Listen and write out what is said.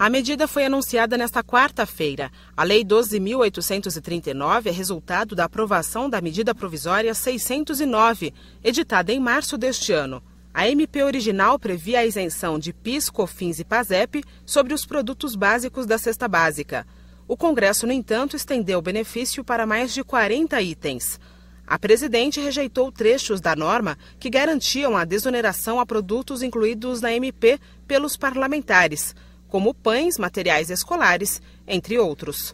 A medida foi anunciada nesta quarta-feira. A Lei 12.839 é resultado da aprovação da medida provisória 609, editada em março deste ano. A MP original previa a isenção de PIS, COFINS e PASEP sobre os produtos básicos da cesta básica. O Congresso, no entanto, estendeu o benefício para mais de 40 itens. A presidente rejeitou trechos da norma que garantiam a desoneração a produtos incluídos na MP pelos parlamentares como pães, materiais escolares, entre outros.